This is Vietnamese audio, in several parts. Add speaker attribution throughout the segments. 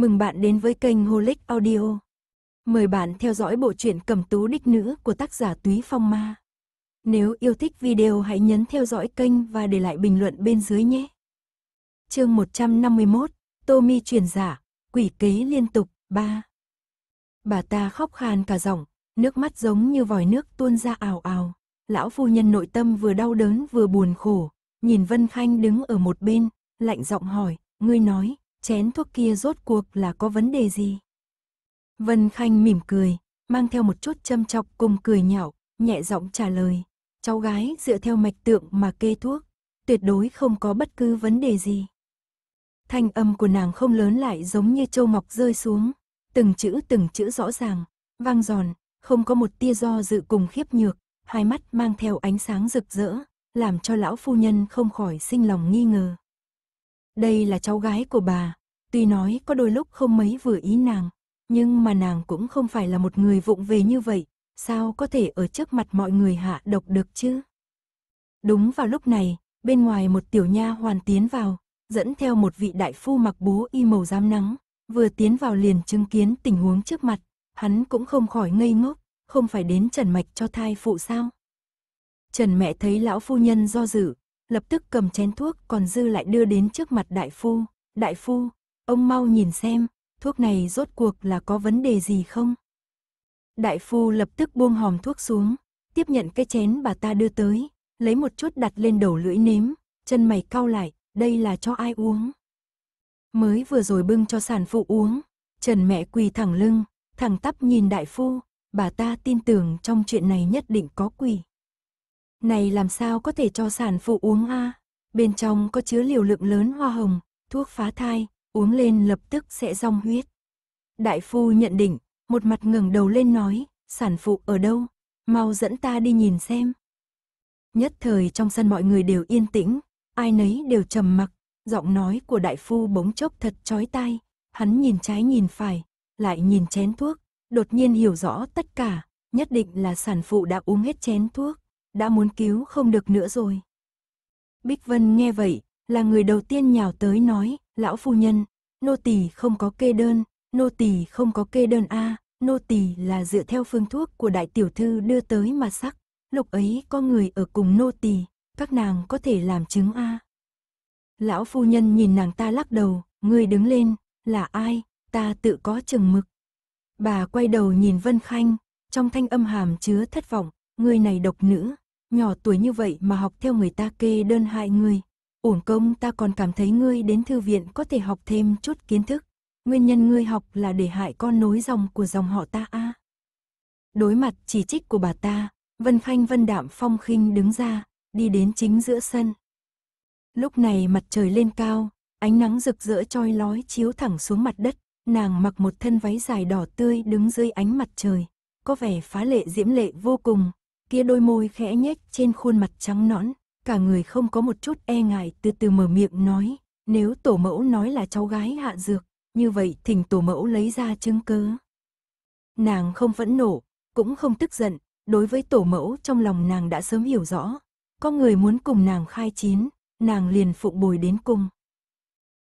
Speaker 1: Mừng bạn đến với kênh Holic Audio. Mời bạn theo dõi bộ truyện Cẩm Tú Đích Nữ của tác giả Túy Phong Ma. Nếu yêu thích video hãy nhấn theo dõi kênh và để lại bình luận bên dưới nhé. Chương 151, Tommy truyền giả, dạ, quỷ kế liên tục, 3. Bà ta khóc khan cả giọng, nước mắt giống như vòi nước tuôn ra ào ào. Lão phu nhân nội tâm vừa đau đớn vừa buồn khổ, nhìn Vân Khanh đứng ở một bên, lạnh giọng hỏi, ngươi nói, chén thuốc kia rốt cuộc là có vấn đề gì? Vân Khanh mỉm cười, mang theo một chút châm chọc cùng cười nhạo, nhẹ giọng trả lời. Cháu gái dựa theo mạch tượng mà kê thuốc, tuyệt đối không có bất cứ vấn đề gì. Thanh âm của nàng không lớn lại giống như châu mọc rơi xuống, từng chữ từng chữ rõ ràng, vang giòn, không có một tia do dự cùng khiếp nhược, hai mắt mang theo ánh sáng rực rỡ, làm cho lão phu nhân không khỏi sinh lòng nghi ngờ. Đây là cháu gái của bà, tuy nói có đôi lúc không mấy vừa ý nàng, nhưng mà nàng cũng không phải là một người vụng về như vậy, sao có thể ở trước mặt mọi người hạ độc được chứ? Đúng vào lúc này, bên ngoài một tiểu nha hoàn tiến vào, dẫn theo một vị đại phu mặc bố y màu giám nắng, vừa tiến vào liền chứng kiến tình huống trước mặt, hắn cũng không khỏi ngây ngốc, không phải đến trần mạch cho thai phụ sao? Trần mẹ thấy lão phu nhân do dự, lập tức cầm chén thuốc còn dư lại đưa đến trước mặt đại phu. Đại phu, ông mau nhìn xem, thuốc này rốt cuộc là có vấn đề gì không? Đại phu lập tức buông hòm thuốc xuống, tiếp nhận cái chén bà ta đưa tới, lấy một chút đặt lên đầu lưỡi nếm, chân mày cau lại, đây là cho ai uống? Mới vừa rồi bưng cho sản phụ uống, Trần mẹ quỳ thẳng lưng, thẳng tắp nhìn đại phu, bà ta tin tưởng trong chuyện này nhất định có quỷ. Này làm sao có thể cho sản phụ uống a? Bên trong có chứa liều lượng lớn hoa hồng, thuốc phá thai, uống lên lập tức sẽ rong huyết. Đại phu nhận định, một mặt ngẩng đầu lên nói, sản phụ ở đâu, mau dẫn ta đi nhìn xem. Nhất thời trong sân mọi người đều yên tĩnh, ai nấy đều trầm mặc, giọng nói của đại phu bỗng chốc thật chói tai, hắn nhìn trái nhìn phải, lại nhìn chén thuốc, đột nhiên hiểu rõ tất cả, nhất định là sản phụ đã uống hết chén thuốc, đã muốn cứu không được nữa rồi. Bích Vân nghe vậy, là người đầu tiên nhào tới nói, lão phu nhân, nô tỳ không có kê đơn, nô tỳ không có kê đơn a, nô tỳ là dựa theo phương thuốc của đại tiểu thư đưa tới mà sắc, lúc ấy có người ở cùng nô tỳ, các nàng có thể làm chứng a. Lão phu nhân nhìn nàng ta lắc đầu, người đứng lên, là ai, ta tự có chừng mực. Bà quay đầu nhìn Vân Khanh, trong thanh âm hàm chứa thất vọng, Người này độc nữ, nhỏ tuổi như vậy mà học theo người ta kê đơn hại người. Ổn công ta còn cảm thấy ngươi đến thư viện có thể học thêm chút kiến thức. Nguyên nhân ngươi học là để hại con nối dòng của dòng họ ta a. Đối mặt chỉ trích của bà ta, Vân Khanh Vân Đạm Phong khinh đứng ra, đi đến chính giữa sân. Lúc này mặt trời lên cao, ánh nắng rực rỡ choi lói chiếu thẳng xuống mặt đất, nàng mặc một thân váy dài đỏ tươi đứng dưới ánh mặt trời, có vẻ phá lệ diễm lệ vô cùng, kia đôi môi khẽ nhếch trên khuôn mặt trắng nõn, cả người không có một chút e ngại từ từ mở miệng nói, nếu tổ mẫu nói là cháu gái hạ dược, như vậy thỉnh tổ mẫu lấy ra chứng cứ. Nàng không phẫn nộ, cũng không tức giận, đối với tổ mẫu trong lòng nàng đã sớm hiểu rõ, có người muốn cùng nàng khai chiến, nàng liền phụng bồi đến cùng.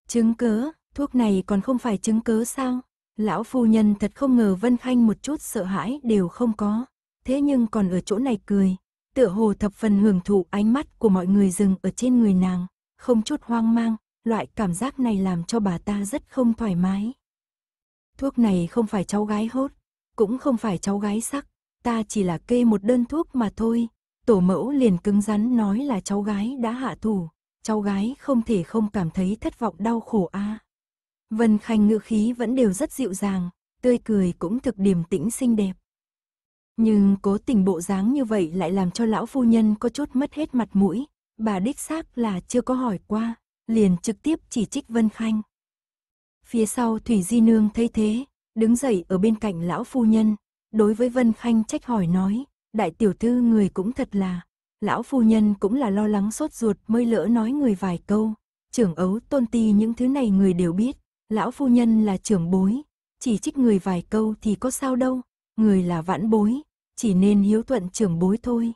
Speaker 1: Chứng cứ thuốc này còn không phải chứng cứ sao? Lão phu nhân thật không ngờ Vân Khanh một chút sợ hãi đều không có thế nhưng còn ở chỗ này cười. Tựa hồ thập phần hưởng thụ ánh mắt của mọi người dừng ở trên người nàng, không chút hoang mang, loại cảm giác này làm cho bà ta rất không thoải mái. Thuốc này không phải cháu gái hốt, cũng không phải cháu gái sắc, ta chỉ là kê một đơn thuốc mà thôi. Tổ mẫu liền cứng rắn nói là cháu gái đã hạ thủ, cháu gái không thể không cảm thấy thất vọng đau khổ a. Vân Khanh ngữ khí vẫn đều rất dịu dàng, tươi cười cũng thực điềm tĩnh xinh đẹp. Nhưng cố tình bộ dáng như vậy lại làm cho lão phu nhân có chút mất hết mặt mũi. Bà đích xác là chưa có hỏi qua, liền trực tiếp chỉ trích Vân Khanh. Phía sau Thủy Di Nương thấy thế, đứng dậy ở bên cạnh lão phu nhân, đối với Vân Khanh trách hỏi nói, đại tiểu thư người cũng thật là, lão phu nhân cũng là lo lắng sốt ruột mới lỡ nói người vài câu, trưởng ấu tôn ti những thứ này người đều biết, lão phu nhân là trưởng bối, chỉ trích người vài câu thì có sao đâu, người là vãn bối, chỉ nên hiếu thuận trưởng bối thôi.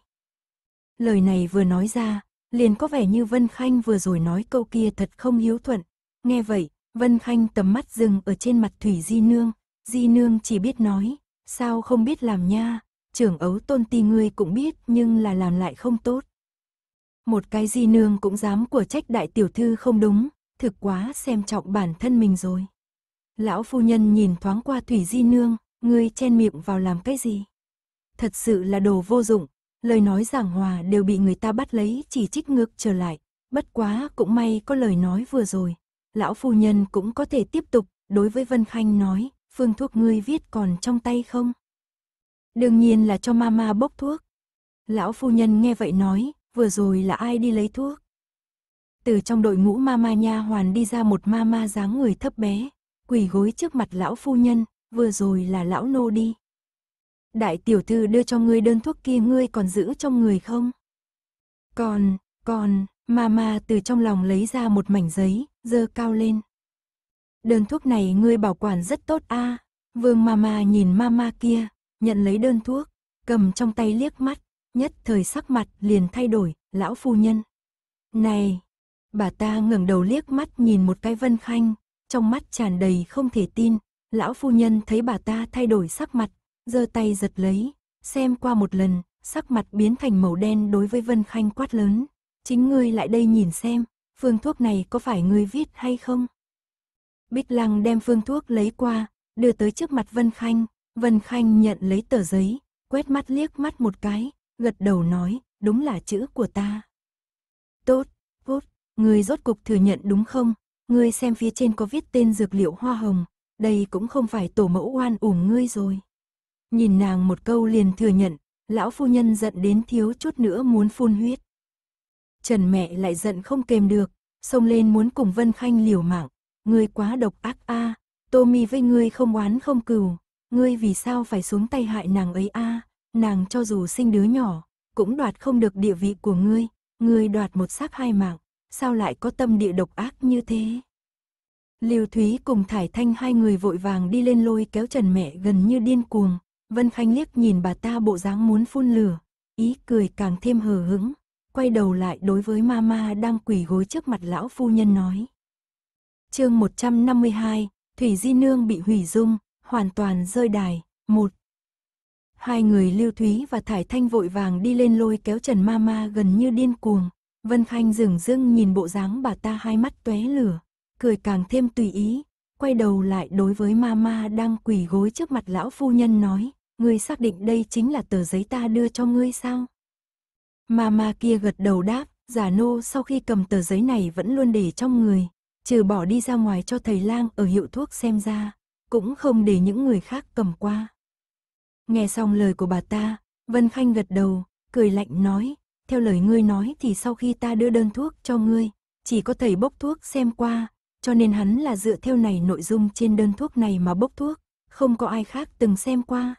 Speaker 1: Lời này vừa nói ra, liền có vẻ như Vân Khanh vừa rồi nói câu kia thật không hiếu thuận. Nghe vậy, Vân Khanh tầm mắt dừng ở trên mặt Thủy Di Nương, Di Nương chỉ biết nói, sao không biết làm nha, trưởng ấu tôn ti ngươi cũng biết nhưng là làm lại không tốt. Một cái Di Nương cũng dám của trách đại tiểu thư không đúng, thực quá xem trọng bản thân mình rồi. Lão phu nhân nhìn thoáng qua Thủy Di Nương, ngươi chen miệng vào làm cái gì? thật sự là đồ vô dụng, lời nói giảng hòa đều bị người ta bắt lấy chỉ trích ngược trở lại, bất quá cũng may có lời nói vừa rồi. Lão phu nhân cũng có thể tiếp tục, đối với Vân Khanh nói, phương thuốc ngươi viết còn trong tay không? Đương nhiên là cho mama bốc thuốc. Lão phu nhân nghe vậy nói, vừa rồi là ai đi lấy thuốc? Từ trong đội ngũ mama nha hoàn đi ra một mama dáng người thấp bé, quỳ gối trước mặt lão phu nhân, vừa rồi là lão nô đi đại tiểu thư đưa cho ngươi đơn thuốc kia ngươi còn giữ trong người không? Còn, còn, mama từ trong lòng lấy ra một mảnh giấy, dơ cao lên. Đơn thuốc này ngươi bảo quản rất tốt a à. Vương mama nhìn mama kia, nhận lấy đơn thuốc, cầm trong tay liếc mắt, nhất thời sắc mặt liền thay đổi, lão phu nhân. Này, bà ta ngẩng đầu liếc mắt nhìn một cái vân khanh, trong mắt tràn đầy không thể tin, lão phu nhân thấy bà ta thay đổi sắc mặt, giơ tay giật lấy, xem qua một lần, sắc mặt biến thành màu đen đối với Vân Khanh quát lớn. Chính ngươi lại đây nhìn xem, phương thuốc này có phải ngươi viết hay không? Bích Lăng đem phương thuốc lấy qua, đưa tới trước mặt Vân Khanh, Vân Khanh nhận lấy tờ giấy, quét mắt liếc mắt một cái, gật đầu nói, đúng là chữ của ta. Tốt, vốt ngươi rốt cục thừa nhận đúng không? Ngươi xem phía trên có viết tên dược liệu hoa hồng, đây cũng không phải tổ mẫu oan uổng ngươi rồi nhìn nàng một câu liền thừa nhận, lão phu nhân giận đến thiếu chút nữa muốn phun huyết. Trần mẹ lại giận không kềm được, xông lên muốn cùng Vân Khanh liều mạng, ngươi quá độc ác a, à, Tô Mi với ngươi không oán không cừu, ngươi vì sao phải xuống tay hại nàng ấy a, à, nàng cho dù sinh đứa nhỏ, cũng đoạt không được địa vị của ngươi, ngươi đoạt một xác hai mạng, sao lại có tâm địa độc ác như thế? liều Thúy cùng Thải Thanh hai người vội vàng đi lên lôi kéo Trần mẹ gần như điên cuồng, Vân Khanh liếc nhìn bà ta bộ dáng muốn phun lửa, ý cười càng thêm hờ hững, quay đầu lại đối với mama đang quỳ gối trước mặt lão phu nhân nói. Chương 152, Thủy Di Nương bị hủy dung, hoàn toàn rơi đài, một Hai người Lưu Thúy và Thải Thanh vội vàng đi lên lôi kéo Trần Mama gần như điên cuồng. Vân Khanh dừng dưng nhìn bộ dáng bà ta hai mắt tóe lửa, cười càng thêm tùy ý, quay đầu lại đối với Mama đang quỳ gối trước mặt lão phu nhân nói, ngươi xác định đây chính là tờ giấy ta đưa cho ngươi sao? Mama kia gật đầu đáp, giả nô sau khi cầm tờ giấy này vẫn luôn để trong người, trừ bỏ đi ra ngoài cho thầy lang ở hiệu thuốc xem ra, cũng không để những người khác cầm qua. Nghe xong lời của bà ta, Vân Khanh gật đầu, cười lạnh nói, theo lời ngươi nói thì sau khi ta đưa đơn thuốc cho ngươi, chỉ có thầy bốc thuốc xem qua, cho nên hắn là dựa theo này nội dung trên đơn thuốc này mà bốc thuốc, không có ai khác từng xem qua.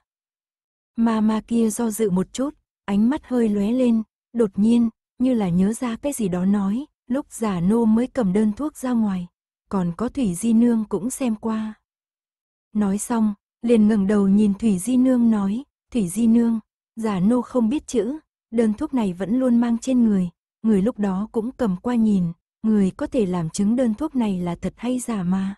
Speaker 1: Ma ma kia do dự một chút, ánh mắt hơi lóe lên, đột nhiên, như là nhớ ra cái gì đó nói, lúc giả nô mới cầm đơn thuốc ra ngoài, còn có Thủy Di Nương cũng xem qua. Nói xong, liền ngẩng đầu nhìn Thủy Di Nương nói, Thủy Di Nương, giả nô không biết chữ, đơn thuốc này vẫn luôn mang trên người, người lúc đó cũng cầm qua nhìn, người có thể làm chứng đơn thuốc này là thật hay giả mà.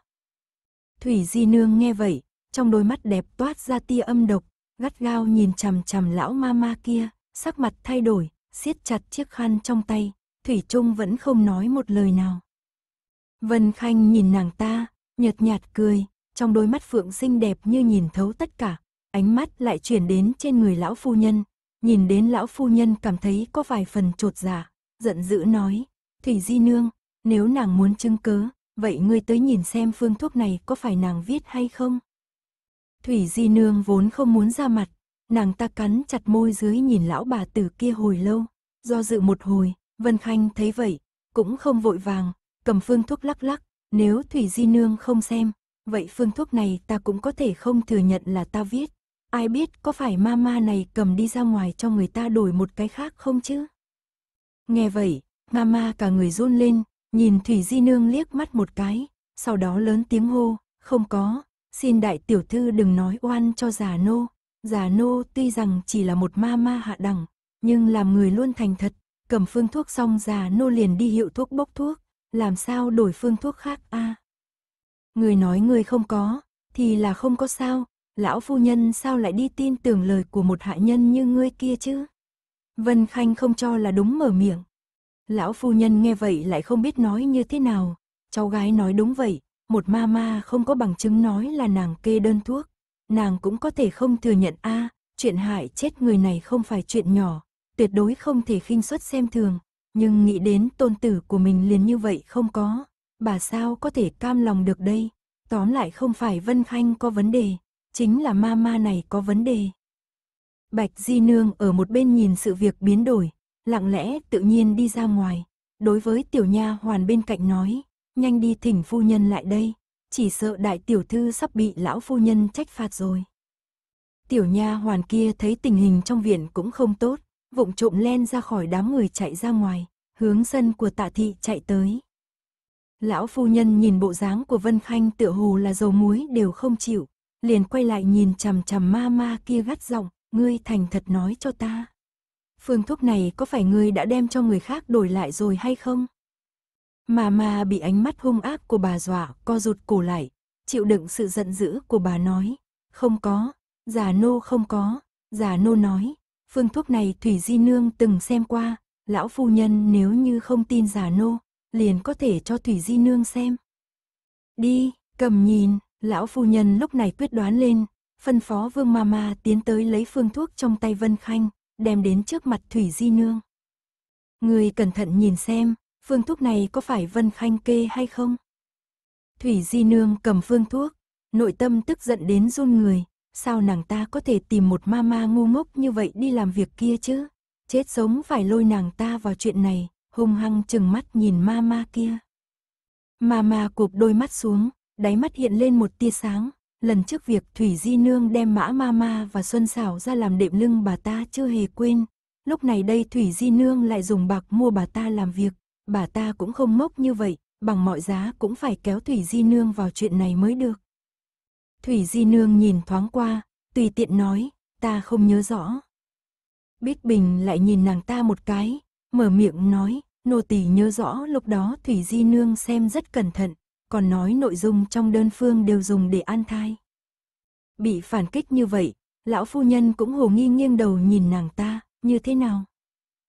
Speaker 1: Thủy Di Nương nghe vậy, trong đôi mắt đẹp toát ra tia âm độc, gắt gao nhìn chằm chằm lão ma ma kia, sắc mặt thay đổi, siết chặt chiếc khăn trong tay, Thủy Trung vẫn không nói một lời nào. Vân Khanh nhìn nàng ta, nhợt nhạt cười, trong đôi mắt phượng xinh đẹp như nhìn thấu tất cả, ánh mắt lại chuyển đến trên người lão phu nhân, nhìn đến lão phu nhân cảm thấy có vài phần trột dạ, giận dữ nói, Thủy Di Nương, nếu nàng muốn chứng cớ, vậy ngươi tới nhìn xem phương thuốc này có phải nàng viết hay không? Thủy Di Nương vốn không muốn ra mặt, nàng ta cắn chặt môi dưới nhìn lão bà tử kia hồi lâu, do dự một hồi, Vân Khanh thấy vậy, cũng không vội vàng, cầm phương thuốc lắc lắc, nếu Thủy Di Nương không xem, vậy phương thuốc này ta cũng có thể không thừa nhận là ta viết. Ai biết có phải mama này cầm đi ra ngoài cho người ta đổi một cái khác không chứ? Nghe vậy, mama cả người run lên, nhìn Thủy Di Nương liếc mắt một cái, sau đó lớn tiếng hô, không có, xin đại tiểu thư đừng nói oan cho già nô. Già nô tuy rằng chỉ là một ma ma hạ đẳng, nhưng làm người luôn thành thật, cầm phương thuốc xong già nô liền đi hiệu thuốc bốc thuốc, làm sao đổi phương thuốc khác a à, Người nói người không có, thì là không có sao, lão phu nhân sao lại đi tin tưởng lời của một hạ nhân như ngươi kia chứ? Vân Khanh không cho là đúng mở miệng. Lão phu nhân nghe vậy lại không biết nói như thế nào, cháu gái nói đúng vậy, một ma ma không có bằng chứng nói là nàng kê đơn thuốc, nàng cũng có thể không thừa nhận a, chuyện hại chết người này không phải chuyện nhỏ, tuyệt đối không thể khinh suất xem thường, nhưng nghĩ đến tôn tử của mình liền như vậy không có, bà sao có thể cam lòng được đây? Tóm lại không phải Vân Khanh có vấn đề, chính là ma ma này có vấn đề. Bạch Di Nương ở một bên nhìn sự việc biến đổi, lặng lẽ tự nhiên đi ra ngoài, đối với tiểu nha hoàn bên cạnh nói, Nhanh đi thỉnh phu nhân lại đây, chỉ sợ đại tiểu thư sắp bị lão phu nhân trách phạt rồi. Tiểu nha hoàn kia thấy tình hình trong viện cũng không tốt, vụng trộm len ra khỏi đám người chạy ra ngoài, hướng sân của tạ thị chạy tới. Lão phu nhân nhìn bộ dáng của Vân Khanh tựa hồ là dầu muối đều không chịu, liền quay lại nhìn chằm chằm ma ma kia gắt giọng, ngươi thành thật nói cho ta. Phương thuốc này có phải ngươi đã đem cho người khác đổi lại rồi hay không? Mà mà bị ánh mắt hung ác của bà dọa, co rụt cổ lại, chịu đựng sự giận dữ của bà nói. Không có, giả nô không có, giả nô nói. Phương thuốc này Thủy Di Nương từng xem qua, lão phu nhân nếu như không tin giả nô, liền có thể cho Thủy Di Nương xem. Đi, cầm nhìn, lão phu nhân lúc này quyết đoán lên, phân phó Vương ma tiến tới lấy phương thuốc trong tay Vân Khanh, đem đến trước mặt Thủy Di Nương. Người cẩn thận nhìn xem, phương thuốc này có phải Vân Khanh kê hay không? Thủy Di Nương cầm phương thuốc, nội tâm tức giận đến run người, sao nàng ta có thể tìm một ma ma ngu ngốc như vậy đi làm việc kia chứ? Chết sống phải lôi nàng ta vào chuyện này, hung hăng chừng mắt nhìn ma ma kia. ma ma cụp đôi mắt xuống, đáy mắt hiện lên một tia sáng, lần trước việc Thủy Di Nương đem mã ma ma và Xuân Xảo ra làm đệm lưng bà ta chưa hề quên, lúc này đây Thủy Di Nương lại dùng bạc mua bà ta làm việc, bà ta cũng không mốc như vậy, bằng mọi giá cũng phải kéo Thủy Di Nương vào chuyện này mới được. Thủy Di Nương nhìn thoáng qua, tùy tiện nói, ta không nhớ rõ. Bích Bình lại nhìn nàng ta một cái, mở miệng nói, nô tỳ nhớ rõ lúc đó Thủy Di Nương xem rất cẩn thận, còn nói nội dung trong đơn phương đều dùng để an thai. Bị phản kích như vậy, lão phu nhân cũng hồ nghi nghiêng đầu nhìn nàng ta, như thế nào?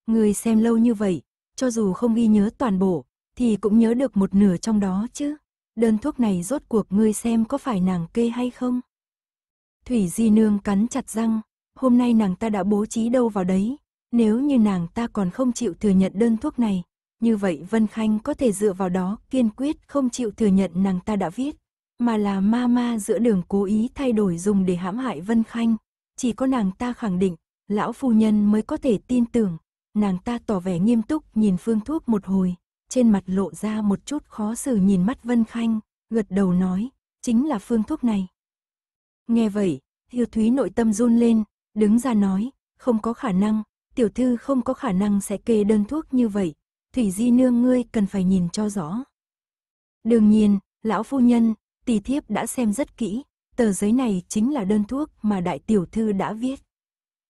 Speaker 1: Người xem lâu như vậy, cho dù không ghi nhớ toàn bộ, thì cũng nhớ được một nửa trong đó chứ. Đơn thuốc này rốt cuộc ngươi xem có phải nàng kê hay không? Thủy Di Nương cắn chặt răng, hôm nay nàng ta đã bố trí đâu vào đấy. Nếu như nàng ta còn không chịu thừa nhận đơn thuốc này, như vậy Vân Khanh có thể dựa vào đó kiên quyết không chịu thừa nhận nàng ta đã viết, mà là ma ma giữa đường cố ý thay đổi dùng để hãm hại Vân Khanh. Chỉ có nàng ta khẳng định, lão phu nhân mới có thể tin tưởng, nàng ta tỏ vẻ nghiêm túc nhìn phương thuốc một hồi, trên mặt lộ ra một chút khó xử nhìn mắt Vân Khanh, gật đầu nói, chính là phương thuốc này. Nghe vậy, Hiêu Thúy nội tâm run lên, đứng ra nói, không có khả năng, tiểu thư không có khả năng sẽ kê đơn thuốc như vậy, Thủy Di nương ngươi cần phải nhìn cho rõ. Đương nhiên, lão phu nhân, tỷ thiếp đã xem rất kỹ, tờ giấy này chính là đơn thuốc mà đại tiểu thư đã viết.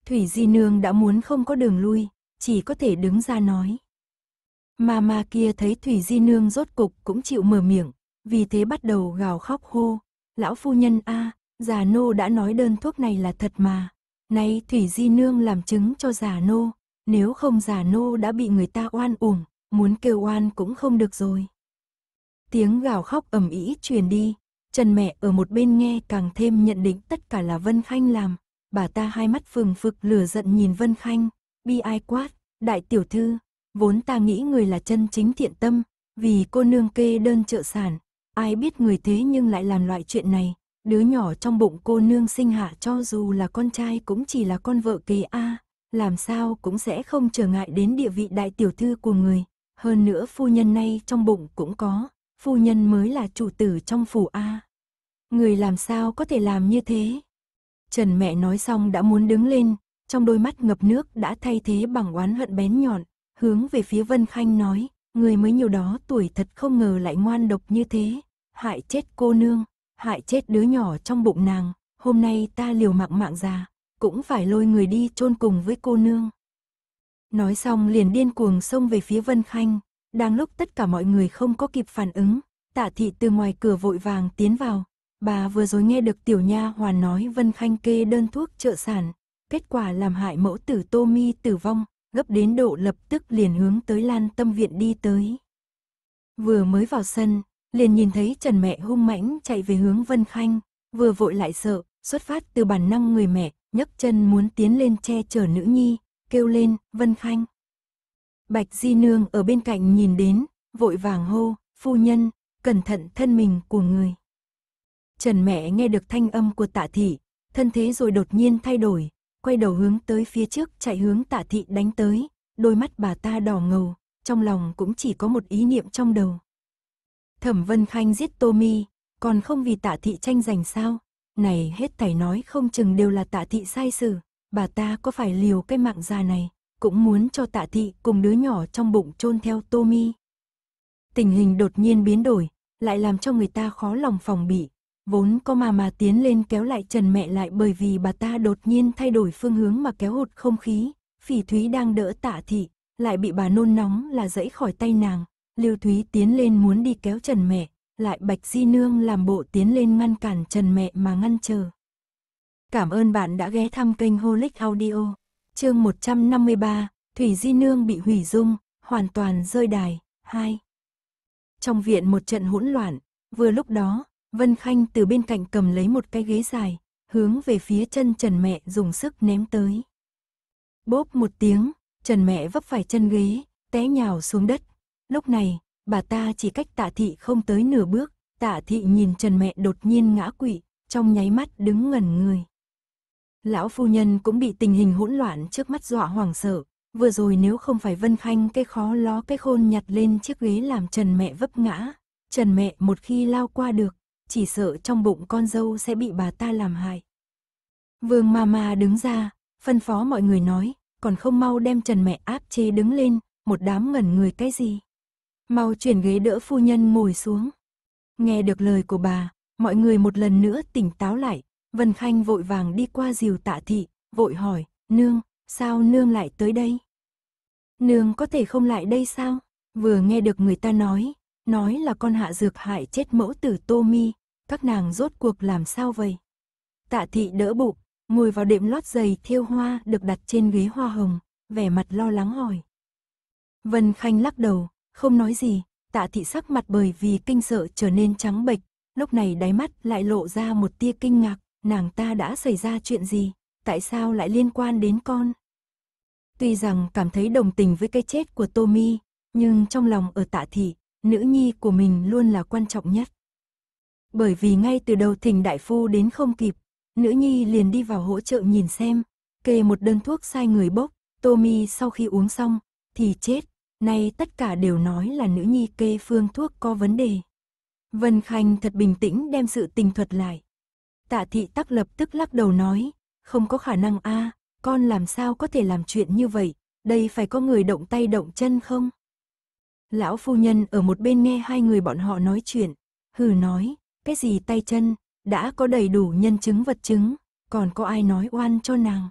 Speaker 1: Thủy Di nương đã muốn không có đường lui, chỉ có thể đứng ra nói. Mà mà kia thấy Thủy Di Nương rốt cục cũng chịu mở miệng, vì thế bắt đầu gào khóc hô, lão phu nhân a già nô đã nói đơn thuốc này là thật mà. Nay Thủy Di Nương làm chứng cho già nô, nếu không già nô đã bị người ta oan uổng, muốn kêu oan cũng không được rồi. Tiếng gào khóc ầm ĩ truyền đi, Trần mẹ ở một bên nghe càng thêm nhận định tất cả là Vân Khanh làm, bà ta hai mắt phừng phực lửa giận nhìn Vân Khanh, bi ai quát, đại tiểu thư, vốn ta nghĩ người là chân chính thiện tâm, vì cô nương kê đơn trợ sản, ai biết người thế nhưng lại làm loại chuyện này, đứa nhỏ trong bụng cô nương sinh hạ cho dù là con trai cũng chỉ là con vợ kế A, làm sao cũng sẽ không trở ngại đến địa vị đại tiểu thư của người, hơn nữa phu nhân nay trong bụng cũng có, phu nhân mới là chủ tử trong phủ A. Người làm sao có thể làm như thế? Trần mẹ nói xong đã muốn đứng lên, trong đôi mắt ngập nước đã thay thế bằng oán hận bén nhọn, hướng về phía Vân Khanh nói, người mới nhiều đó tuổi thật không ngờ lại ngoan độc như thế, hại chết cô nương, hại chết đứa nhỏ trong bụng nàng, hôm nay ta liều mạng mạng già, cũng phải lôi người đi chôn cùng với cô nương. Nói xong liền điên cuồng xông về phía Vân Khanh, đang lúc tất cả mọi người không có kịp phản ứng, tạ thị từ ngoài cửa vội vàng tiến vào, bà vừa rồi nghe được tiểu nha hoàn nói Vân Khanh kê đơn thuốc trợ sản, kết quả làm hại mẫu tử Tommy tử vong, gấp đến độ lập tức liền hướng tới Lan Tâm Viện đi tới. Vừa mới vào sân, liền nhìn thấy Trần mẹ hung mãnh chạy về hướng Vân Khanh, vừa vội lại sợ, xuất phát từ bản năng người mẹ, nhấc chân muốn tiến lên che chở nữ nhi, kêu lên, Vân Khanh. Bạch Di Nương ở bên cạnh nhìn đến, vội vàng hô, phu nhân, cẩn thận thân mình của người. Trần mẹ nghe được thanh âm của tạ thị, thân thế rồi đột nhiên thay đổi, quay đầu hướng tới phía trước chạy hướng tạ thị đánh tới, đôi mắt bà ta đỏ ngầu, trong lòng cũng chỉ có một ý niệm trong đầu. Thẩm Vân Khanh giết Tommy, còn không vì tạ thị tranh giành sao, này hết thảy nói không chừng đều là tạ thị sai sự bà ta có phải liều cái mạng già này, cũng muốn cho tạ thị cùng đứa nhỏ trong bụng chôn theo Tommy. Tình hình đột nhiên biến đổi, lại làm cho người ta khó lòng phòng bị, Vốn có mà mà tiến lên kéo lại Trần mẹ lại bởi vì bà ta đột nhiên thay đổi phương hướng mà kéo hụt không khí, phỉ Thúy đang đỡ tạ thị, lại bị bà nôn nóng là dẫy khỏi tay nàng, liêu Thúy tiến lên muốn đi kéo Trần mẹ, lại Bạch Di Nương làm bộ tiến lên ngăn cản Trần mẹ mà ngăn chờ. Cảm ơn bạn đã ghé thăm kênh Holic Audio, chương 153, Thủy Di Nương bị hủy dung, hoàn toàn rơi đài, 2. Trong viện một trận hỗn loạn, vừa lúc đó, Vân Khanh từ bên cạnh cầm lấy một cái ghế dài, hướng về phía chân Trần mẹ dùng sức ném tới. Bốp một tiếng, Trần mẹ vấp phải chân ghế, té nhào xuống đất. Lúc này, bà ta chỉ cách tạ thị không tới nửa bước, tạ thị nhìn Trần mẹ đột nhiên ngã quỵ, trong nháy mắt đứng ngẩn người. Lão phu nhân cũng bị tình hình hỗn loạn trước mắt dọa hoảng sợ, vừa rồi nếu không phải Vân Khanh cái khó ló cái khôn nhặt lên chiếc ghế làm Trần mẹ vấp ngã, Trần mẹ một khi lao qua được, chỉ sợ trong bụng con dâu sẽ bị bà ta làm hại. Vương Mama đứng ra, phân phó mọi người nói, còn không mau đem Trần mẹ áp chế đứng lên, một đám ngẩn người cái gì. Mau chuyển ghế đỡ phu nhân ngồi xuống. Nghe được lời của bà, mọi người một lần nữa tỉnh táo lại, Vân Khanh vội vàng đi qua dìu tạ thị, vội hỏi, nương, sao nương lại tới đây? Nương có thể không lại đây sao? Vừa nghe được người ta nói, nói là con hạ dược hại chết mẫu tử Tô Mi, các nàng rốt cuộc làm sao vậy? Tạ thị đỡ bụng, ngồi vào đệm lót giày thiêu hoa được đặt trên ghế hoa hồng, vẻ mặt lo lắng hỏi. Vân Khanh lắc đầu, không nói gì, tạ thị sắc mặt bởi vì kinh sợ trở nên trắng bệch, lúc này đáy mắt lại lộ ra một tia kinh ngạc, nàng ta đã xảy ra chuyện gì, tại sao lại liên quan đến con? Tuy rằng cảm thấy đồng tình với cái chết của Tommy, nhưng trong lòng ở tạ thị, nữ nhi của mình luôn là quan trọng nhất bởi vì ngay từ đầu thỉnh đại phu đến không kịp, nữ nhi liền đi vào hỗ trợ nhìn xem, kê một đơn thuốc sai người bốc, Tommy sau khi uống xong, thì chết, nay tất cả đều nói là nữ nhi kê phương thuốc có vấn đề. Vân Khanh thật bình tĩnh đem sự tình thuật lại. Tạ thị tắc lập tức lắc đầu nói, không có khả năng a con làm sao có thể làm chuyện như vậy, đây phải có người động tay động chân không? Lão phu nhân ở một bên nghe hai người bọn họ nói chuyện, hừ nói, cái gì tay chân, đã có đầy đủ nhân chứng vật chứng, còn có ai nói oan cho nàng.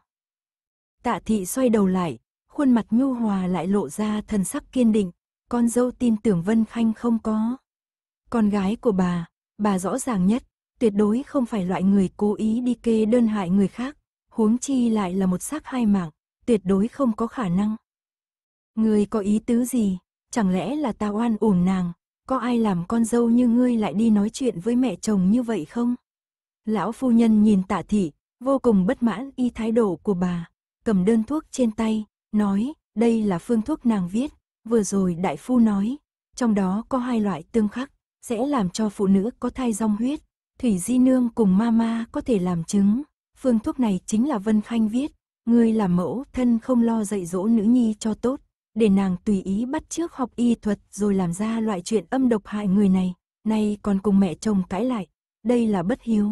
Speaker 1: Tạ thị xoay đầu lại, khuôn mặt nhu hòa lại lộ ra thần sắc kiên định, con dâu tin tưởng Vân Khanh không có. Con gái của bà, bà rõ ràng nhất, tuyệt đối không phải loại người cố ý đi kê đơn hại người khác, huống chi lại là một xác hai mạng, tuyệt đối không có khả năng. Người có ý tứ gì, chẳng lẽ là ta oan uổng nàng, có ai làm con dâu như ngươi lại đi nói chuyện với mẹ chồng như vậy không? Lão phu nhân nhìn tạ thị, vô cùng bất mãn y thái độ của bà, cầm đơn thuốc trên tay, nói, đây là phương thuốc nàng viết, vừa rồi đại phu nói, trong đó có hai loại tương khắc, sẽ làm cho phụ nữ có thai rong huyết, thủy di nương cùng mama có thể làm chứng, phương thuốc này chính là Vân Khanh viết, ngươi làm mẫu thân không lo dạy dỗ nữ nhi cho tốt, để nàng tùy ý bắt trước học y thuật rồi làm ra loại chuyện âm độc hại người này, nay còn cùng mẹ chồng cãi lại, đây là bất hiếu.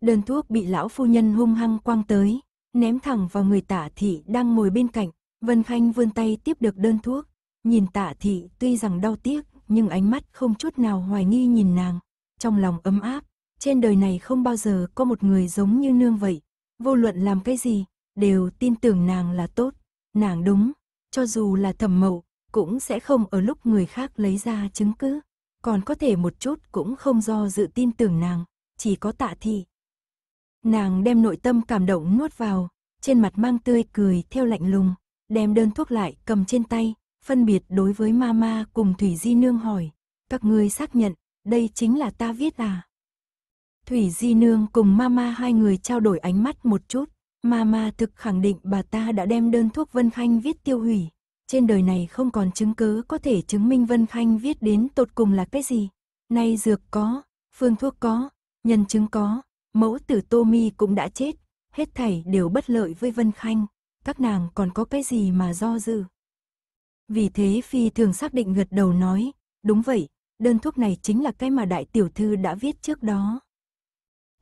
Speaker 1: Đơn thuốc bị lão phu nhân hung hăng quăng tới, ném thẳng vào người tả thị đang ngồi bên cạnh, Vân Khanh vươn tay tiếp được đơn thuốc, nhìn tả thị tuy rằng đau tiếc nhưng ánh mắt không chút nào hoài nghi nhìn nàng, trong lòng ấm áp, trên đời này không bao giờ có một người giống như nương vậy, vô luận làm cái gì, đều tin tưởng nàng là tốt, nàng đúng cho dù là thẩm mậu, cũng sẽ không ở lúc người khác lấy ra chứng cứ. Còn có thể một chút cũng không do dự tin tưởng nàng, chỉ có tạ thị. Nàng đem nội tâm cảm động nuốt vào, trên mặt mang tươi cười theo lạnh lùng, đem đơn thuốc lại cầm trên tay, phân biệt đối với mama cùng Thủy Di Nương hỏi, các ngươi xác nhận, đây chính là ta viết à? Thủy Di Nương cùng mama hai người trao đổi ánh mắt một chút. Mà mà thực khẳng định bà ta đã đem đơn thuốc Vân Khanh viết tiêu hủy. Trên đời này không còn chứng cứ có thể chứng minh Vân Khanh viết đến tột cùng là cái gì. Nay dược có, phương thuốc có, nhân chứng có, mẫu tử Tô Mi cũng đã chết. Hết thảy đều bất lợi với Vân Khanh. Các nàng còn có cái gì mà do dự. Vì thế Phi thường xác định gật đầu nói, đúng vậy, đơn thuốc này chính là cái mà đại tiểu thư đã viết trước đó.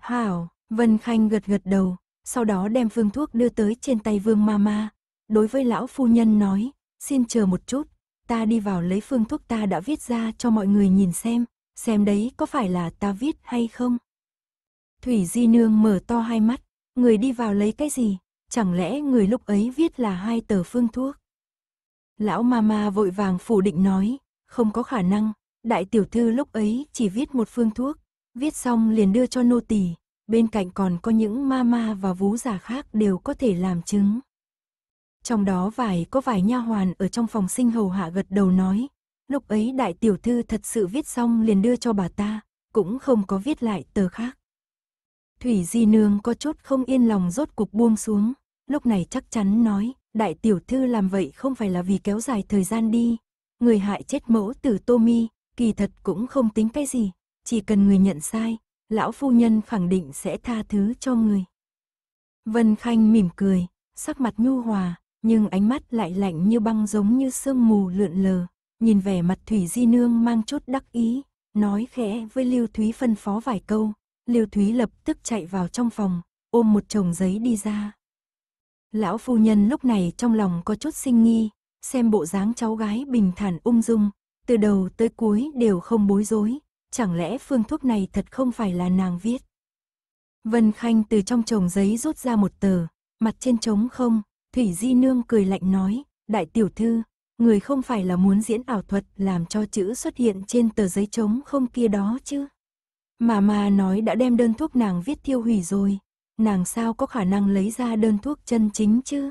Speaker 1: Hảo, Vân Khanh gật gật đầu, sau đó đem vương thuốc đưa tới trên tay vương mama. Đối với lão phu nhân nói, xin chờ một chút, ta đi vào lấy phương thuốc ta đã viết ra cho mọi người nhìn xem, xem đấy có phải là ta viết hay không. Thủy Di Nương mở to hai mắt, người đi vào lấy cái gì, chẳng lẽ người lúc ấy viết là hai tờ phương thuốc. Lão Mama vội vàng phủ định nói, không có khả năng, đại tiểu thư lúc ấy chỉ viết một phương thuốc, viết xong liền đưa cho nô tỳ, bên cạnh còn có những mama và vú giả khác đều có thể làm chứng. Trong đó vài có vài nha hoàn ở trong phòng sinh hầu hạ gật đầu nói, lúc ấy đại tiểu thư thật sự viết xong liền đưa cho bà ta, cũng không có viết lại tờ khác. Thủy Di Nương có chút không yên lòng rốt cục buông xuống, lúc này chắc chắn nói, đại tiểu thư làm vậy không phải là vì kéo dài thời gian đi, người hại chết mẫu tử Tommy, kỳ thật cũng không tính cái gì, chỉ cần người nhận sai, lão phu nhân khẳng định sẽ tha thứ cho người. Vân Khanh mỉm cười, sắc mặt nhu hòa, nhưng ánh mắt lại lạnh như băng giống như sương mù lượn lờ, nhìn vẻ mặt Thủy Di Nương mang chút đắc ý, nói khẽ với Lưu Thúy phân phó vài câu, Lưu Thúy lập tức chạy vào trong phòng, ôm một chồng giấy đi ra. Lão phu nhân lúc này trong lòng có chút sinh nghi, xem bộ dáng cháu gái bình thản ung dung, từ đầu tới cuối đều không bối rối, chẳng lẽ phương thuốc này thật không phải là nàng viết. Vân Khanh từ trong chồng giấy rút ra một tờ, mặt trên trống không, Thủy Di Nương cười lạnh nói, đại tiểu thư, người không phải là muốn diễn ảo thuật làm cho chữ xuất hiện trên tờ giấy trống không kia đó chứ. Mà mà nói đã đem đơn thuốc nàng viết thiêu hủy rồi, nàng sao có khả năng lấy ra đơn thuốc chân chính chứ.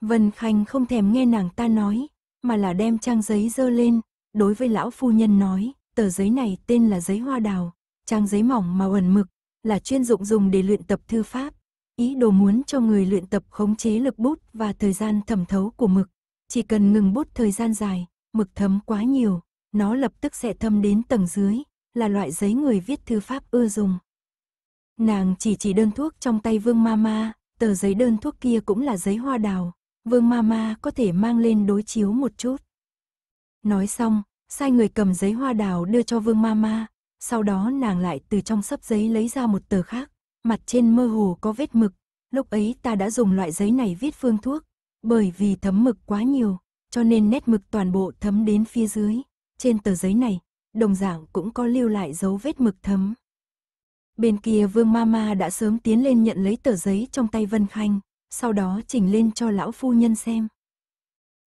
Speaker 1: Vân Khanh không thèm nghe nàng ta nói, mà là đem trang giấy dơ lên, đối với lão phu nhân nói, Tờ giấy này tên là giấy hoa đào, trang giấy mỏng màu ẩn mực, là chuyên dụng dùng để luyện tập thư pháp. Ý đồ muốn cho người luyện tập khống chế lực bút và thời gian thẩm thấu của mực. Chỉ cần ngừng bút thời gian dài, mực thấm quá nhiều, nó lập tức sẽ thâm đến tầng dưới, là loại giấy người viết thư pháp ưa dùng. Nàng chỉ chỉ đơn thuốc trong tay Vương Mama, tờ giấy đơn thuốc kia cũng là giấy hoa đào, Vương Mama có thể mang lên đối chiếu một chút. Nói xong, sai người cầm giấy hoa đào đưa cho Vương Mama, sau đó nàng lại từ trong sấp giấy lấy ra một tờ khác, mặt trên mơ hồ có vết mực, lúc ấy ta đã dùng loại giấy này viết phương thuốc, bởi vì thấm mực quá nhiều, cho nên nét mực toàn bộ thấm đến phía dưới, trên tờ giấy này, đồng dạng cũng có lưu lại dấu vết mực thấm. Bên kia Vương Mama đã sớm tiến lên nhận lấy tờ giấy trong tay Vân Khanh, sau đó chỉnh lên cho lão phu nhân xem.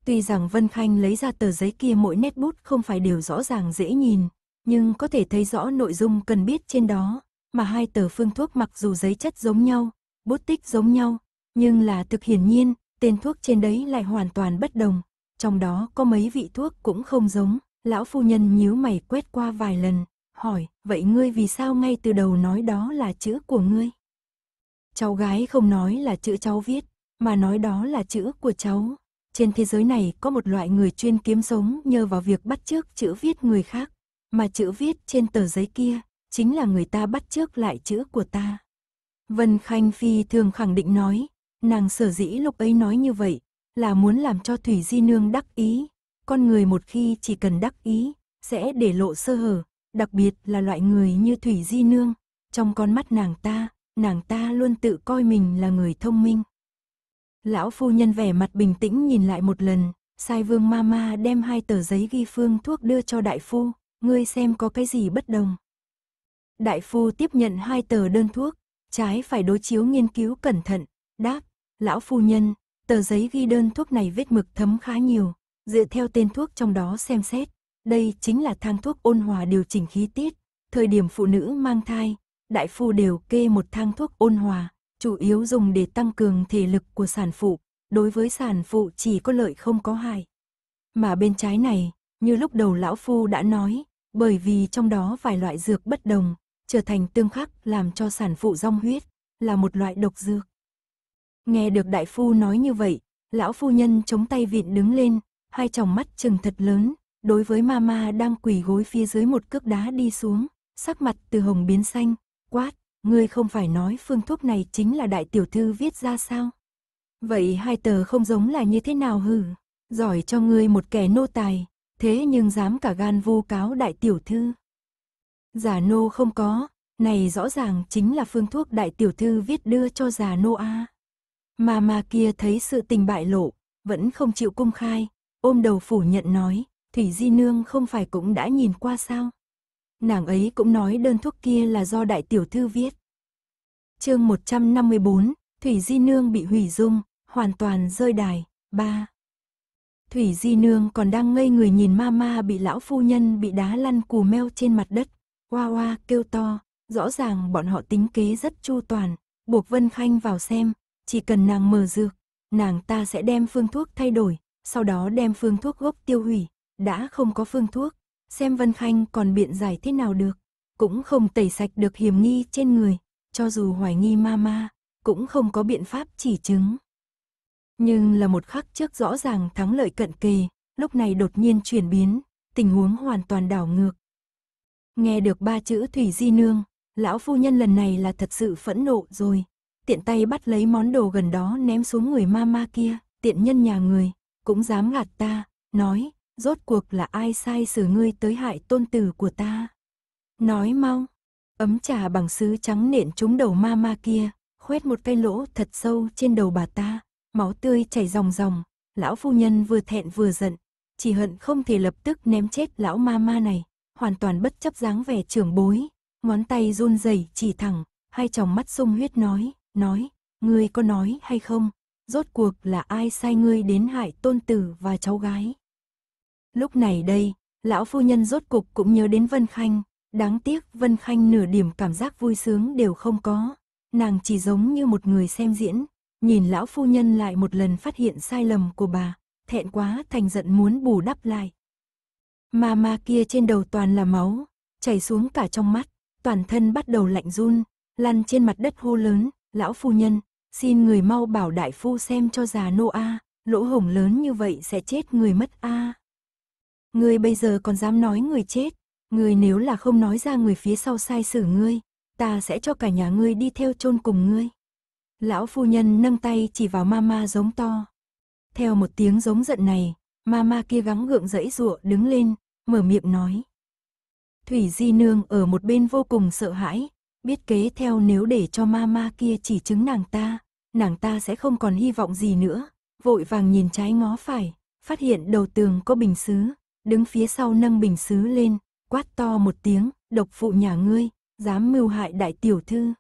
Speaker 1: Tuy rằng Vân Khanh lấy ra tờ giấy kia mỗi nét bút không phải đều rõ ràng dễ nhìn, nhưng có thể thấy rõ nội dung cần biết trên đó, mà hai tờ phương thuốc mặc dù giấy chất giống nhau, bút tích giống nhau, nhưng là thực hiển nhiên, tên thuốc trên đấy lại hoàn toàn bất đồng, trong đó có mấy vị thuốc cũng không giống, lão phu nhân nhíu mày quét qua vài lần, hỏi, vậy ngươi vì sao ngay từ đầu nói đó là chữ của ngươi? Cháu gái không nói là chữ cháu viết, mà nói đó là chữ của cháu, trên thế giới này có một loại người chuyên kiếm sống nhờ vào việc bắt chước chữ viết người khác, mà chữ viết trên tờ giấy kia chính là người ta bắt chước lại chữ của ta. Vân Khanh Phi thường khẳng định nói, nàng sở dĩ lúc ấy nói như vậy là muốn làm cho Thủy Di Nương đắc ý. Con người một khi chỉ cần đắc ý, sẽ để lộ sơ hở, đặc biệt là loại người như Thủy Di Nương. Trong con mắt nàng ta, nàng ta luôn tự coi mình là người thông minh. Lão phu nhân vẻ mặt bình tĩnh nhìn lại một lần, sai vương ma ma đem hai tờ giấy ghi phương thuốc đưa cho đại phu, ngươi xem có cái gì bất đồng. Đại phu tiếp nhận hai tờ đơn thuốc, trái phải đối chiếu nghiên cứu cẩn thận, đáp, lão phu nhân, tờ giấy ghi đơn thuốc này vết mực thấm khá nhiều, dựa theo tên thuốc trong đó xem xét, đây chính là thang thuốc ôn hòa điều chỉnh khí tiết, thời điểm phụ nữ mang thai, đại phu đều kê một thang thuốc ôn hòa, chủ yếu dùng để tăng cường thể lực của sản phụ, đối với sản phụ chỉ có lợi không có hại. Mà bên trái này, như lúc đầu lão phu đã nói, bởi vì trong đó vài loại dược bất đồng, trở thành tương khắc làm cho sản phụ rong huyết, là một loại độc dược. Nghe được đại phu nói như vậy, lão phu nhân chống tay vịn đứng lên, hai tròng mắt trừng thật lớn, đối với mama đang quỳ gối phía dưới một cước đá đi xuống, sắc mặt từ hồng biến xanh, quát, ngươi không phải nói phương thuốc này chính là đại tiểu thư viết ra sao? Vậy hai tờ không giống là như thế nào hử? Giỏi cho ngươi một kẻ nô tài, thế nhưng dám cả gan vu cáo đại tiểu thư. Giả nô không có, này rõ ràng chính là phương thuốc đại tiểu thư viết đưa cho giả nô a. Mà mà kia thấy sự tình bại lộ, vẫn không chịu công khai, ôm đầu phủ nhận nói, Thủy Di Nương không phải cũng đã nhìn qua sao? Nàng ấy cũng nói đơn thuốc kia là do đại tiểu thư viết chương 154, Thủy Di Nương bị hủy dung, hoàn toàn rơi đài, ba. Thủy Di Nương còn đang ngây người nhìn ma ma bị lão phu nhân bị đá lăn cù meo trên mặt đất, hoa hoa kêu to, rõ ràng bọn họ tính kế rất chu toàn, buộc Vân Khanh vào xem, chỉ cần nàng mờ dược, nàng ta sẽ đem phương thuốc thay đổi, sau đó đem phương thuốc gốc tiêu hủy, đã không có phương thuốc, xem Vân Khanh còn biện giải thế nào được, cũng không tẩy sạch được hiểm nghi trên người, cho dù hoài nghi mama, cũng không có biện pháp chỉ chứng. Nhưng là một khắc trước rõ ràng thắng lợi cận kề, lúc này đột nhiên chuyển biến, tình huống hoàn toàn đảo ngược. Nghe được ba chữ Thủy Di Nương, lão phu nhân lần này là thật sự phẫn nộ rồi, tiện tay bắt lấy món đồ gần đó ném xuống người mama kia, tiện nhân nhà người, cũng dám gạt ta, nói, rốt cuộc là ai sai xử ngươi tới hại tôn tử của ta. Nói mau, Ấm trà bằng sứ trắng nện trúng đầu ma ma kia, khoét một cái lỗ thật sâu trên đầu bà ta, máu tươi chảy ròng ròng, lão phu nhân vừa thẹn vừa giận, chỉ hận không thể lập tức ném chết lão ma ma này, hoàn toàn bất chấp dáng vẻ trưởng bối, ngón tay run rẩy chỉ thẳng, hai tròng mắt sung huyết nói, nói, ngươi có nói hay không, rốt cuộc là ai sai ngươi đến hại tôn tử và cháu gái. Lúc này đây, lão phu nhân rốt cục cũng nhớ đến Vân Khanh, Đáng tiếc Vân Khanh nửa điểm cảm giác vui sướng đều không có, nàng chỉ giống như một người xem diễn, nhìn lão phu nhân lại một lần phát hiện sai lầm của bà, thẹn quá thành giận muốn bù đắp lại. Mà ma kia trên đầu toàn là máu, chảy xuống cả trong mắt, toàn thân bắt đầu lạnh run, lăn trên mặt đất hô lớn, lão phu nhân, xin người mau bảo đại phu xem cho già nô a, lỗ hổng lớn như vậy sẽ chết người mất a. Người bây giờ còn dám nói người chết, Ngươi nếu là không nói ra người phía sau sai xử ngươi, ta sẽ cho cả nhà ngươi đi theo chôn cùng ngươi. Lão phu nhân nâng tay chỉ vào mama giống to. Theo một tiếng giống giận này, mama kia gắng gượng dẫy giụa đứng lên, mở miệng nói. Thủy Di Nương ở một bên vô cùng sợ hãi, biết kế theo nếu để cho mama kia chỉ chứng nàng ta, nàng ta sẽ không còn hy vọng gì nữa, vội vàng nhìn trái ngó phải, phát hiện đầu tường có bình xứ, đứng phía sau nâng bình xứ lên, quát to một tiếng, độc phụ nhà ngươi, dám mưu hại đại tiểu thư.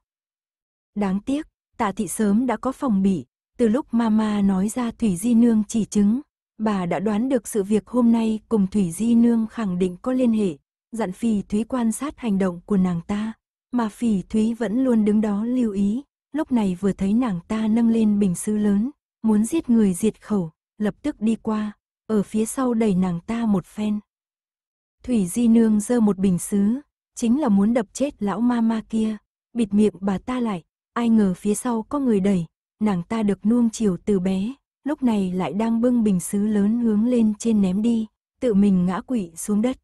Speaker 1: Đáng tiếc, tạ thị sớm đã có phòng bị, từ lúc mama nói ra Thủy Di Nương chỉ chứng, bà đã đoán được sự việc hôm nay cùng Thủy Di Nương khẳng định có liên hệ, dặn Phì Thúy quan sát hành động của nàng ta, mà Phì Thúy vẫn luôn đứng đó lưu ý, lúc này vừa thấy nàng ta nâng lên bình sứ lớn, muốn giết người diệt khẩu, lập tức đi qua, ở phía sau đẩy nàng ta một phen. Thủy Di Nương giơ một bình sứ, chính là muốn đập chết lão ma ma kia, bịt miệng bà ta lại, ai ngờ phía sau có người đẩy, nàng ta được nuông chiều từ bé, lúc này lại đang bưng bình sứ lớn hướng lên trên ném đi, tự mình ngã quỵ xuống đất.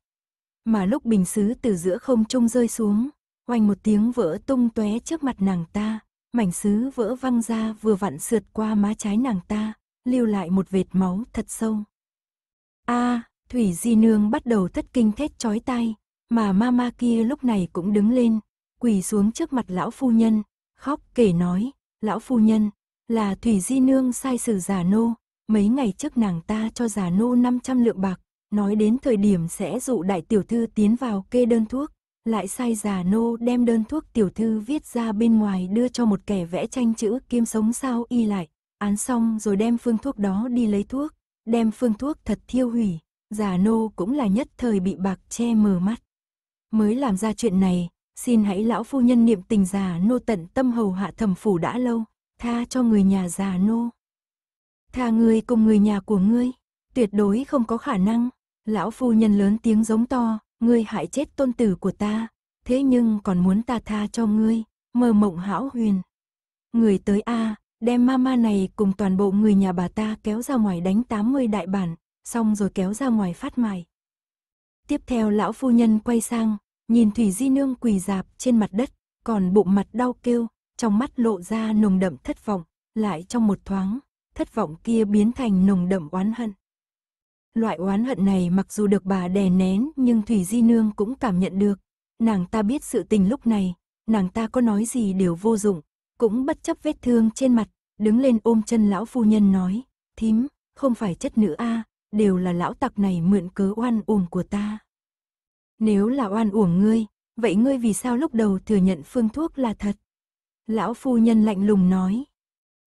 Speaker 1: Mà lúc bình sứ từ giữa không trung rơi xuống, hoành một tiếng vỡ tung tóe trước mặt nàng ta, mảnh sứ vỡ văng ra vừa vặn sượt qua má trái nàng ta, lưu lại một vệt máu thật sâu. A, à, Thủy Di Nương bắt đầu thất kinh thét chói tai, mà mama kia lúc này cũng đứng lên, quỳ xuống trước mặt lão phu nhân, khóc kể nói, lão phu nhân, là Thủy Di Nương sai sử giả nô, mấy ngày trước nàng ta cho giả nô 500 lượng bạc, nói đến thời điểm sẽ dụ đại tiểu thư tiến vào kê đơn thuốc, lại sai giả nô đem đơn thuốc tiểu thư viết ra bên ngoài đưa cho một kẻ vẽ tranh chữ kim sống sao y lại, án xong rồi đem phương thuốc đó đi lấy thuốc, đem phương thuốc thật thiêu hủy, già nô cũng là nhất thời bị bạc che mờ mắt. Mới làm ra chuyện này, xin hãy lão phu nhân niệm tình già nô tận tâm hầu hạ thầm phủ đã lâu, tha cho người nhà già nô. Tha người cùng người nhà của ngươi, tuyệt đối không có khả năng. Lão phu nhân lớn tiếng giống to, ngươi hại chết tôn tử của ta, thế nhưng còn muốn ta tha cho ngươi, mơ mộng hão huyền. Người tới A, đem ma ma này cùng toàn bộ người nhà bà ta kéo ra ngoài đánh 80 đại bản, xong rồi kéo ra ngoài phát mài. Tiếp theo lão phu nhân quay sang, nhìn Thủy Di Nương quỳ dạp trên mặt đất, còn bụng mặt đau kêu, trong mắt lộ ra nồng đậm thất vọng, lại trong một thoáng, thất vọng kia biến thành nồng đậm oán hận. Loại oán hận này mặc dù được bà đè nén nhưng Thủy Di Nương cũng cảm nhận được, nàng ta biết sự tình lúc này, nàng ta có nói gì đều vô dụng, cũng bất chấp vết thương trên mặt, đứng lên ôm chân lão phu nhân nói, thím, không phải chất nữ a à, đều là lão tặc này mượn cớ oan uổng của ta. Nếu là oan uổng ngươi, vậy ngươi vì sao lúc đầu thừa nhận phương thuốc là thật? Lão phu nhân lạnh lùng nói.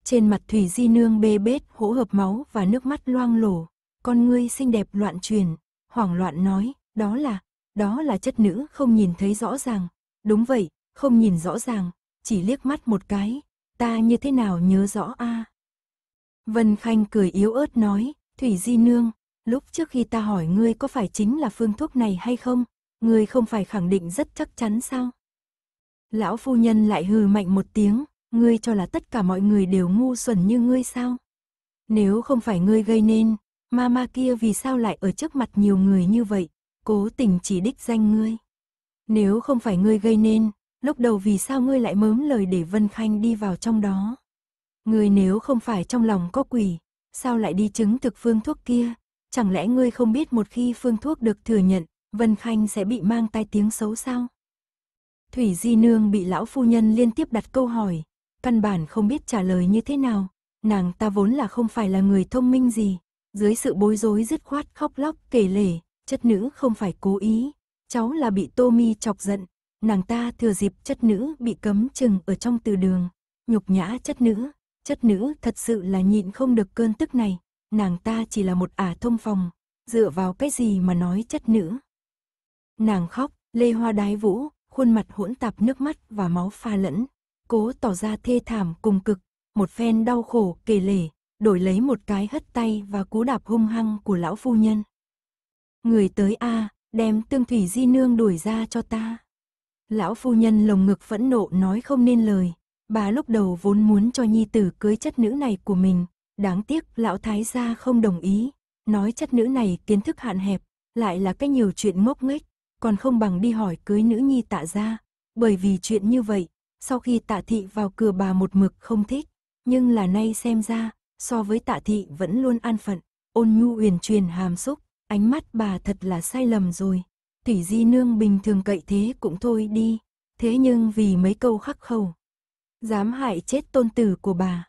Speaker 1: Trên mặt Thủy Di Nương bê bết, hỗ hợp máu và nước mắt loang lổ, con ngươi xinh đẹp loạn truyền, hoảng loạn nói, đó là, đó là chất nữ không nhìn thấy rõ ràng. Đúng vậy, không nhìn rõ ràng, chỉ liếc mắt một cái, ta như thế nào nhớ rõ a Vân Khanh cười yếu ớt nói, Thủy Di Nương, lúc trước khi ta hỏi ngươi có phải chính là phương thuốc này hay không, ngươi không phải khẳng định rất chắc chắn sao? Lão phu nhân lại hừ mạnh một tiếng, ngươi cho là tất cả mọi người đều ngu xuẩn như ngươi sao? Nếu không phải ngươi gây nên, ma ma kia vì sao lại ở trước mặt nhiều người như vậy, cố tình chỉ đích danh ngươi? Nếu không phải ngươi gây nên, lúc đầu vì sao ngươi lại mớm lời để Vân Khanh đi vào trong đó? Ngươi nếu không phải trong lòng có quỷ, sao lại đi chứng thực phương thuốc kia? Chẳng lẽ ngươi không biết một khi phương thuốc được thừa nhận, Vân Khanh sẽ bị mang tai tiếng xấu sao? Thủy Di Nương bị lão phu nhân liên tiếp đặt câu hỏi, căn bản không biết trả lời như thế nào, nàng ta vốn là không phải là người thông minh gì, dưới sự bối rối dứt khoát khóc lóc kể lể, chất nữ không phải cố ý, cháu là bị Tô Mi chọc giận, nàng ta thừa dịp chất nữ bị cấm chừng ở trong từ đường, nhục nhã chất nữ, Chất nữ thật sự là nhịn không được cơn tức này, nàng ta chỉ là một ả thông phòng, dựa vào cái gì mà nói chất nữ. Nàng khóc, lê hoa đái vũ, khuôn mặt hỗn tạp nước mắt và máu pha lẫn, cố tỏ ra thê thảm cùng cực, một phen đau khổ kể lể, đổi lấy một cái hất tay và cú đạp hung hăng của lão phu nhân. Người tới a, đem tương thủy di nương đuổi ra cho ta. Lão phu nhân lồng ngực phẫn nộ nói không nên lời, Bà lúc đầu vốn muốn cho nhi tử cưới chất nữ này của mình, đáng tiếc lão thái gia không đồng ý, nói chất nữ này kiến thức hạn hẹp, lại là cái nhiều chuyện ngốc nghếch, còn không bằng đi hỏi cưới nữ nhi tạ gia, bởi vì chuyện như vậy, sau khi tạ thị vào cửa bà một mực không thích, nhưng là nay xem ra, so với tạ thị vẫn luôn an phận, ôn nhu uyển truyền hàm xúc, ánh mắt bà thật là sai lầm rồi. Thủy Di Nương bình thường cậy thế cũng thôi đi, thế nhưng vì mấy câu khắc khẩu, dám hại chết tôn tử của bà.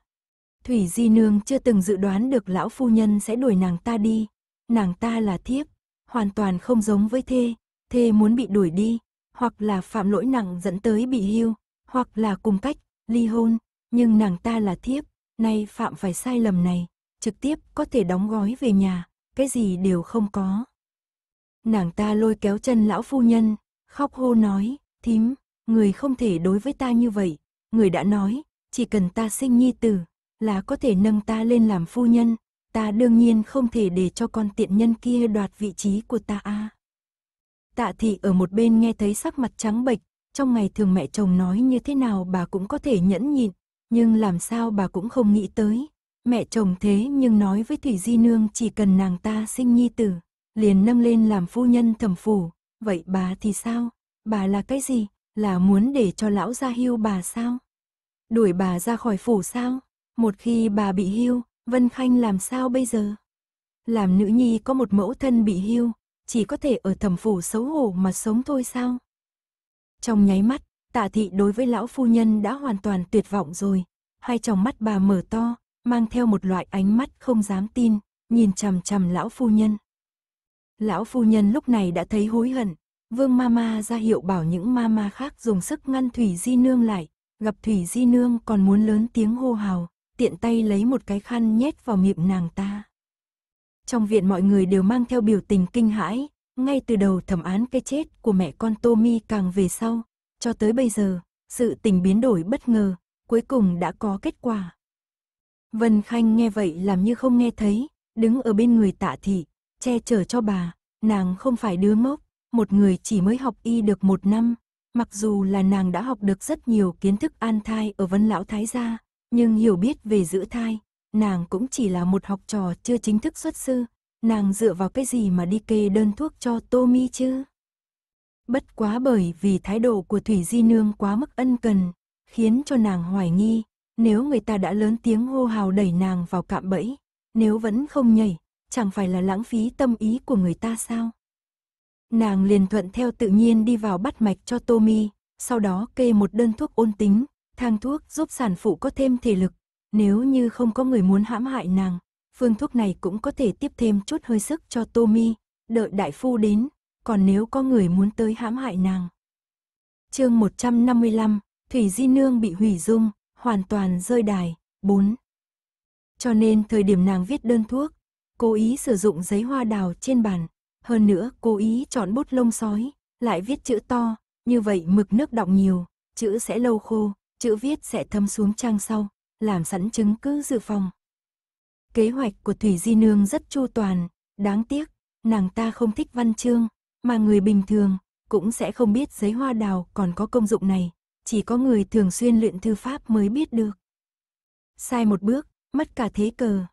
Speaker 1: Thủy Di Nương chưa từng dự đoán được lão phu nhân sẽ đuổi nàng ta đi, nàng ta là thiếp, hoàn toàn không giống với thê, thê muốn bị đuổi đi, hoặc là phạm lỗi nặng dẫn tới bị hưu, hoặc là cùng cách, ly hôn, nhưng nàng ta là thiếp, nay phạm phải sai lầm này, trực tiếp có thể đóng gói về nhà, cái gì đều không có. Nàng ta lôi kéo chân lão phu nhân, khóc hô nói, thím, người không thể đối với ta như vậy, người đã nói, chỉ cần ta sinh nhi tử, là có thể nâng ta lên làm phu nhân, ta đương nhiên không thể để cho con tiện nhân kia đoạt vị trí của ta a. Tạ thị ở một bên nghe thấy sắc mặt trắng bệch, trong ngày thường mẹ chồng nói như thế nào bà cũng có thể nhẫn nhịn, nhưng làm sao bà cũng không nghĩ tới. Mẹ chồng thế nhưng nói với Thủy Di Nương chỉ cần nàng ta sinh nhi tử, liền nâng lên làm phu nhân thẩm phủ, vậy bà thì sao? Bà là cái gì? là muốn để cho lão ra hưu bà sao? Đuổi bà ra khỏi phủ sao? Một khi bà bị hưu, Vân Khanh làm sao bây giờ? Làm nữ nhi có một mẫu thân bị hưu, chỉ có thể ở thẩm phủ xấu hổ mà sống thôi sao? Trong nháy mắt, tạ thị đối với lão phu nhân đã hoàn toàn tuyệt vọng rồi. Hai tròng mắt bà mở to, mang theo một loại ánh mắt không dám tin, nhìn chằm chằm lão phu nhân. Lão phu nhân lúc này đã thấy hối hận, Vương Mama ra hiệu bảo những Mama khác dùng sức ngăn Thủy Di Nương lại, gặp Thủy Di Nương còn muốn lớn tiếng hô hào, tiện tay lấy một cái khăn nhét vào miệng nàng ta. Trong viện mọi người đều mang theo biểu tình kinh hãi, ngay từ đầu thẩm án cái chết của mẹ con Tommy càng về sau, cho tới bây giờ, sự tình biến đổi bất ngờ, cuối cùng đã có kết quả. Vân Khanh nghe vậy làm như không nghe thấy, đứng ở bên người tạ thị, che chở cho bà, nàng không phải đứa ngốc, một người chỉ mới học y được một năm, mặc dù là nàng đã học được rất nhiều kiến thức an thai ở Vân Lão Thái Gia, nhưng hiểu biết về giữ thai, nàng cũng chỉ là một học trò chưa chính thức xuất sư, nàng dựa vào cái gì mà đi kê đơn thuốc cho Tô Mi chứ? Bất quá bởi vì thái độ của Thủy Di Nương quá mức ân cần, khiến cho nàng hoài nghi, nếu người ta đã lớn tiếng hô hào đẩy nàng vào cạm bẫy, nếu vẫn không nhảy, chẳng phải là lãng phí tâm ý của người ta sao? Nàng liền thuận theo tự nhiên đi vào bắt mạch cho Tommy, sau đó kê một đơn thuốc ôn tính, thang thuốc giúp sản phụ có thêm thể lực. Nếu như không có người muốn hãm hại nàng, phương thuốc này cũng có thể tiếp thêm chút hơi sức cho Tommy, đợi đại phu đến, còn nếu có người muốn tới hãm hại nàng. chương 155, Thủy Di Nương bị hủy dung, hoàn toàn rơi đài, 4. Cho nên thời điểm nàng viết đơn thuốc, cố ý sử dụng giấy hoa đào trên bàn, hơn nữa, cố ý chọn bút lông sói, lại viết chữ to, như vậy mực nước đọng nhiều, chữ sẽ lâu khô, chữ viết sẽ thâm xuống trang sau, làm sẵn chứng cứ dự phòng. Kế hoạch của Thủy Di Nương rất chu toàn, đáng tiếc, nàng ta không thích văn chương, mà người bình thường cũng sẽ không biết giấy hoa đào còn có công dụng này, chỉ có người thường xuyên luyện thư pháp mới biết được. Sai một bước, mất cả thế cờ.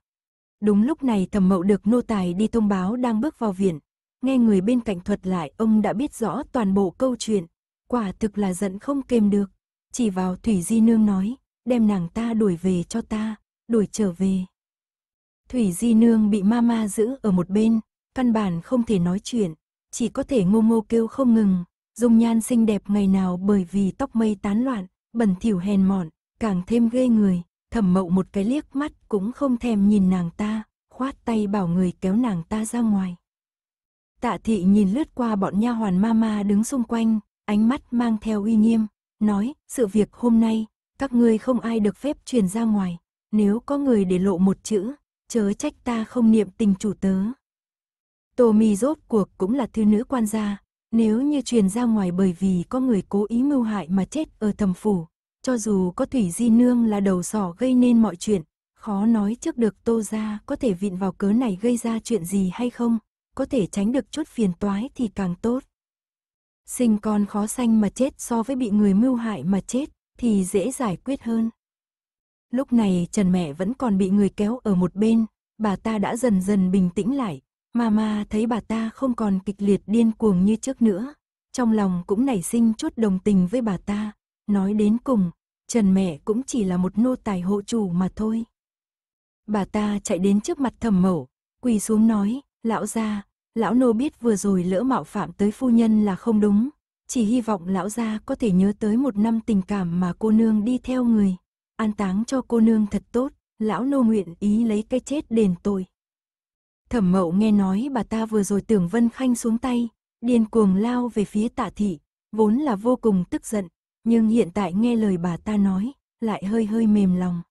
Speaker 1: Đúng lúc này thẩm mậu được nô tài đi thông báo đang bước vào viện, nghe người bên cạnh thuật lại ông đã biết rõ toàn bộ câu chuyện, quả thực là giận không kềm được. Chỉ vào Thủy Di Nương nói, đem nàng ta đuổi về cho ta, đuổi trở về. Thủy Di Nương bị mama giữ ở một bên, căn bản không thể nói chuyện, chỉ có thể ngô ngô kêu không ngừng, dung nhan xinh đẹp ngày nào bởi vì tóc mây tán loạn, bẩn thỉu hèn mọn, càng thêm ghê người, thẩm mậu một cái liếc mắt cũng không thèm nhìn nàng ta, khoát tay bảo người kéo nàng ta ra ngoài. Tạ thị nhìn lướt qua bọn nha hoàn ma ma đứng xung quanh, ánh mắt mang theo uy nghiêm, nói, sự việc hôm nay, các ngươi không ai được phép truyền ra ngoài, nếu có người để lộ một chữ, chớ trách ta không niệm tình chủ tớ. Tô mi rốt cuộc cũng là thư nữ quan gia, nếu như truyền ra ngoài bởi vì có người cố ý mưu hại mà chết ở thầm phủ, cho dù có thủy di nương là đầu sỏ gây nên mọi chuyện, khó nói trước được tô gia có thể vịn vào cớ này gây ra chuyện gì hay không, có thể tránh được chút phiền toái thì càng tốt. Sinh con khó sanh mà chết so với bị người mưu hại mà chết thì dễ giải quyết hơn. Lúc này Trần mẹ vẫn còn bị người kéo ở một bên, bà ta đã dần dần bình tĩnh lại, Mama thấy bà ta không còn kịch liệt điên cuồng như trước nữa, trong lòng cũng nảy sinh chút đồng tình với bà ta, nói đến cùng, Trần mẹ cũng chỉ là một nô tài hộ chủ mà thôi. Bà ta chạy đến trước mặt thẩm mẫu, quỳ xuống nói, Lão gia, lão nô biết vừa rồi lỡ mạo phạm tới phu nhân là không đúng, chỉ hy vọng lão gia có thể nhớ tới một năm tình cảm mà cô nương đi theo người. An táng cho cô nương thật tốt, lão nô nguyện ý lấy cái chết đền tội. Thẩm mậu nghe nói bà ta vừa rồi tưởng Vân Khanh xuống tay, điên cuồng lao về phía tạ thị, vốn là vô cùng tức giận, nhưng hiện tại nghe lời bà ta nói, lại hơi hơi mềm lòng.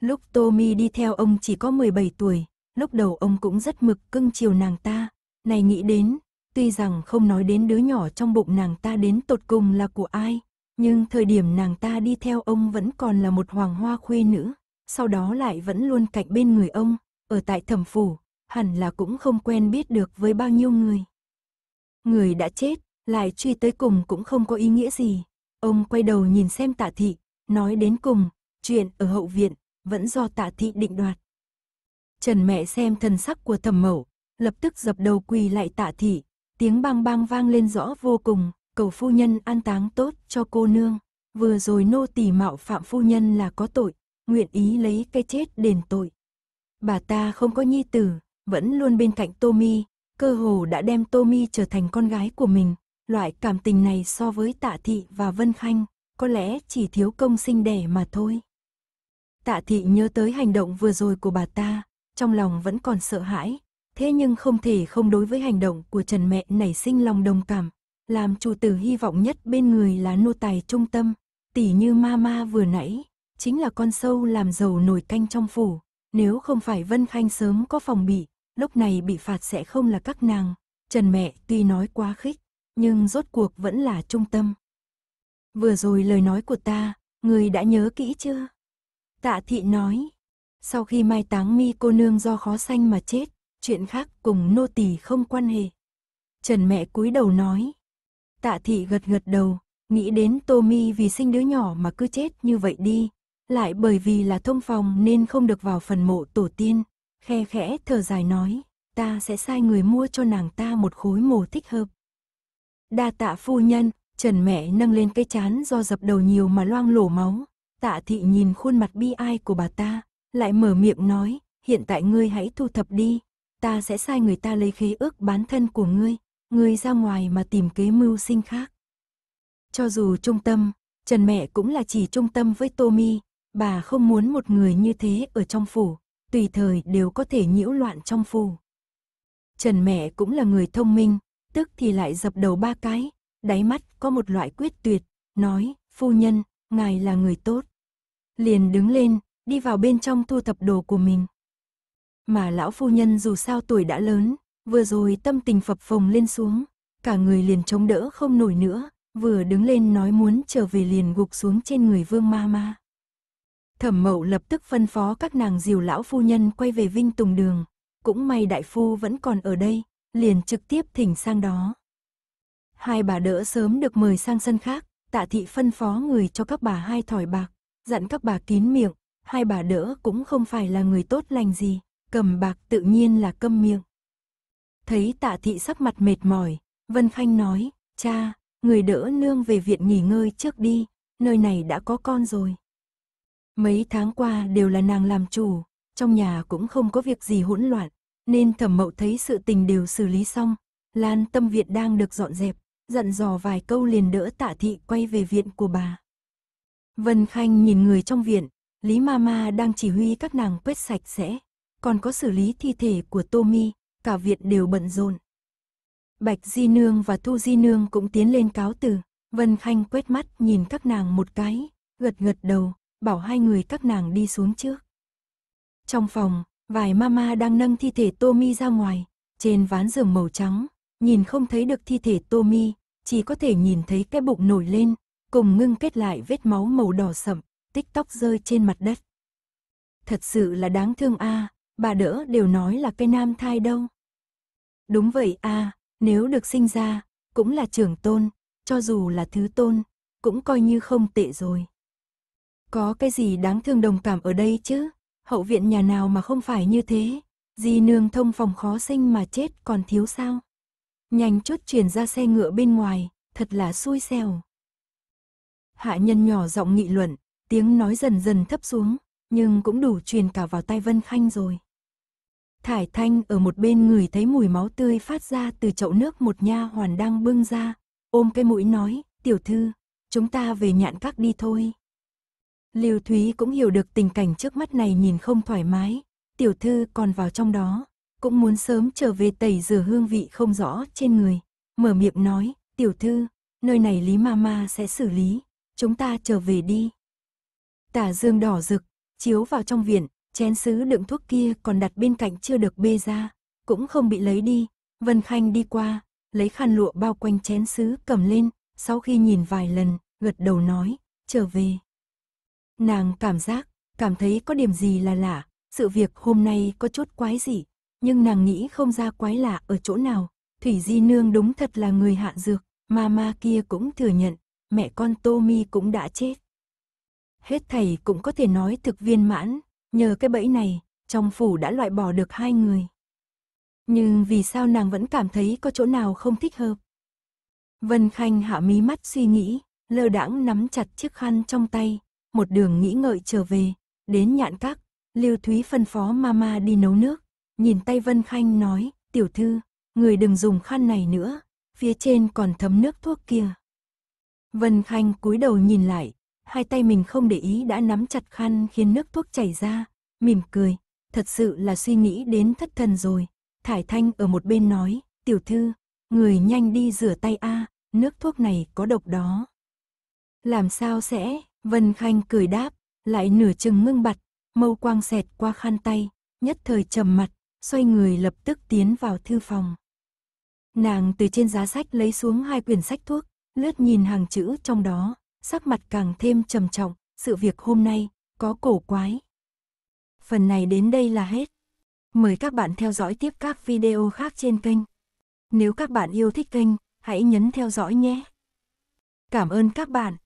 Speaker 1: Lúc Tommy đi theo ông chỉ có 17 tuổi, lúc đầu ông cũng rất mực cưng chiều nàng ta, này nghĩ đến, tuy rằng không nói đến đứa nhỏ trong bụng nàng ta đến tột cùng là của ai, nhưng thời điểm nàng ta đi theo ông vẫn còn là một hoàng hoa khuê nữ, sau đó lại vẫn luôn cạnh bên người ông, ở tại thẩm phủ, hẳn là cũng không quen biết được với bao nhiêu người. Người đã chết, lại truy tới cùng cũng không có ý nghĩa gì. Ông quay đầu nhìn xem tạ thị, nói đến cùng, chuyện ở hậu viện, vẫn do tạ thị định đoạt. Trần mẹ xem thần sắc của thẩm mẫu, lập tức dập đầu quỳ lại tạ thị, tiếng bang bang vang lên rõ vô cùng, cầu phu nhân an táng tốt cho cô nương, vừa rồi nô tỳ mạo phạm phu nhân là có tội, nguyện ý lấy cái chết đền tội. Bà ta không có nhi tử, vẫn luôn bên cạnh Tommy, cơ hồ đã đem Tommy trở thành con gái của mình, loại cảm tình này so với Tạ Thị và Vân Khanh, có lẽ chỉ thiếu công sinh đẻ mà thôi. Tạ Thị nhớ tới hành động vừa rồi của bà ta, trong lòng vẫn còn sợ hãi, thế nhưng không thể không đối với hành động của Trần mẹ nảy sinh lòng đồng cảm, làm chủ tử hy vọng nhất bên người là nô tài trung tâm, tỷ như mama vừa nãy, chính là con sâu làm dầu nồi canh trong phủ, nếu không phải Vân Khanh sớm có phòng bị, lúc này bị phạt sẽ không là các nàng, Trần mẹ tuy nói quá khích, nhưng rốt cuộc vẫn là trung tâm. Vừa rồi lời nói của ta, người đã nhớ kỹ chưa? Tạ thị nói, sau khi mai táng mi cô nương do khó sanh mà chết, chuyện khác cùng nô tỳ không quan hệ. Trần mẹ cúi đầu nói. Tạ thị gật gật đầu, nghĩ đến Tô Mi vì sinh đứa nhỏ mà cứ chết như vậy đi, lại bởi vì là thông phòng nên không được vào phần mộ tổ tiên, khe khẽ thở dài nói, ta sẽ sai người mua cho nàng ta một khối mồ thích hợp. Đa tạ phu nhân, Trần mẹ nâng lên cái chán do dập đầu nhiều mà loang lổ máu, tạ thị nhìn khuôn mặt bi ai của bà ta, lại mở miệng nói, hiện tại ngươi hãy thu thập đi, ta sẽ sai người ta lấy khế ước bán thân của ngươi, ngươi ra ngoài mà tìm kế mưu sinh khác. Cho dù trung tâm, Trần mẹ cũng là chỉ trung tâm với Tommy, bà không muốn một người như thế ở trong phủ, tùy thời đều có thể nhiễu loạn trong phủ. Trần mẹ cũng là người thông minh, tức thì lại dập đầu ba cái, đáy mắt có một loại quyết tuyệt, nói, phu nhân, ngài là người tốt. Liền đứng lên, đi vào bên trong thu thập đồ của mình. Mà lão phu nhân dù sao tuổi đã lớn, vừa rồi tâm tình phập phồng lên xuống, cả người liền chống đỡ không nổi nữa, vừa đứng lên nói muốn trở về liền gục xuống trên người vương ma ma. Thẩm mậu lập tức phân phó các nàng diều lão phu nhân quay về Vinh Tùng Đường, cũng may đại phu vẫn còn ở đây, liền trực tiếp thỉnh sang đó. Hai bà đỡ sớm được mời sang sân khác, tạ thị phân phó người cho các bà hai thỏi bạc, dặn các bà kín miệng, hai bà đỡ cũng không phải là người tốt lành gì, cầm bạc tự nhiên là câm miệng. Thấy tạ thị sắc mặt mệt mỏi, Vân Khanh nói, cha, người đỡ nương về viện nghỉ ngơi trước đi, nơi này đã có con rồi. Mấy tháng qua đều là nàng làm chủ, trong nhà cũng không có việc gì hỗn loạn, nên thẩm mậu thấy sự tình đều xử lý xong, Lan tâm viện đang được dọn dẹp, dặn dò vài câu liền đỡ tạ thị quay về viện của bà. Vân Khanh nhìn người trong viện, Lý Mama đang chỉ huy các nàng quét sạch sẽ, còn có xử lý thi thể của Tommy, cả viện đều bận rộn. Bạch Di Nương và Thu Di Nương cũng tiến lên cáo từ, Vân Khanh quét mắt nhìn các nàng một cái, gật gật đầu, bảo hai người các nàng đi xuống trước. Trong phòng, vài mama đang nâng thi thể Tommy ra ngoài, trên ván giường màu trắng, nhìn không thấy được thi thể Tommy, chỉ có thể nhìn thấy cái bụng nổi lên, cùng ngưng kết lại vết máu màu đỏ sậm tích tóc rơi trên mặt đất. Thật sự là đáng thương a, à, bà đỡ đều nói là cây nam thai đâu. Đúng vậy a, à, nếu được sinh ra, cũng là trưởng tôn, cho dù là thứ tôn, cũng coi như không tệ rồi. Có cái gì đáng thương đồng cảm ở đây chứ, hậu viện nhà nào mà không phải như thế, di nương thông phòng khó sinh mà chết còn thiếu sao. Nhanh chút chuyển ra xe ngựa bên ngoài, thật là xui xẻo. Hạ nhân nhỏ giọng nghị luận, Tiếng nói dần dần thấp xuống, nhưng cũng đủ truyền cả vào tai Vân Khanh rồi. Thải Thanh ở một bên người thấy mùi máu tươi phát ra từ chậu nước một nha hoàn đang bưng ra, ôm cái mũi nói, tiểu thư, chúng ta về nhạn các đi thôi. Liêu Thúy cũng hiểu được tình cảnh trước mắt này nhìn không thoải mái, tiểu thư còn vào trong đó, cũng muốn sớm trở về tẩy rửa hương vị không rõ trên người, mở miệng nói, tiểu thư, nơi này Lý Mama sẽ xử lý, chúng ta trở về đi. Tả dương đỏ rực, chiếu vào trong viện, chén sứ đựng thuốc kia còn đặt bên cạnh chưa được bê ra, cũng không bị lấy đi. Vân Khanh đi qua, lấy khăn lụa bao quanh chén sứ cầm lên, sau khi nhìn vài lần, gật đầu nói, trở về. Nàng cảm giác, cảm thấy có điểm gì là lạ, sự việc hôm nay có chút quái gì, nhưng nàng nghĩ không ra quái lạ ở chỗ nào. Thủy Di Nương đúng thật là người hạ dược, mà ma kia cũng thừa nhận, mẹ con Tô cũng đã chết hết thầy cũng có thể nói thực viên mãn, nhờ cái bẫy này, trong phủ đã loại bỏ được hai người. Nhưng vì sao nàng vẫn cảm thấy có chỗ nào không thích hợp? Vân Khanh hạ mí mắt suy nghĩ, lơ đãng nắm chặt chiếc khăn trong tay, một đường nghĩ ngợi trở về, đến nhạn các, Lưu Thúy phân phó mama đi nấu nước, nhìn tay Vân Khanh nói, tiểu thư, người đừng dùng khăn này nữa, phía trên còn thấm nước thuốc kia. Vân Khanh cúi đầu nhìn lại, hai tay mình không để ý đã nắm chặt khăn khiến nước thuốc chảy ra, mỉm cười, thật sự là suy nghĩ đến thất thần rồi. Thải Thanh ở một bên nói, tiểu thư, người nhanh đi rửa tay a, nước thuốc này có độc đó. Làm sao sẽ, Vân Khanh cười đáp, lại nửa chừng ngưng bặt, mâu quang xẹt qua khăn tay, nhất thời trầm mặt, xoay người lập tức tiến vào thư phòng. Nàng từ trên giá sách lấy xuống hai quyển sách thuốc, lướt nhìn hàng chữ trong đó, sắc mặt càng thêm trầm trọng, sự việc hôm nay có cổ quái. Phần này đến đây là hết. Mời các bạn theo dõi tiếp các video khác trên kênh. Nếu các bạn yêu thích kênh, hãy nhấn theo dõi nhé. Cảm ơn các bạn.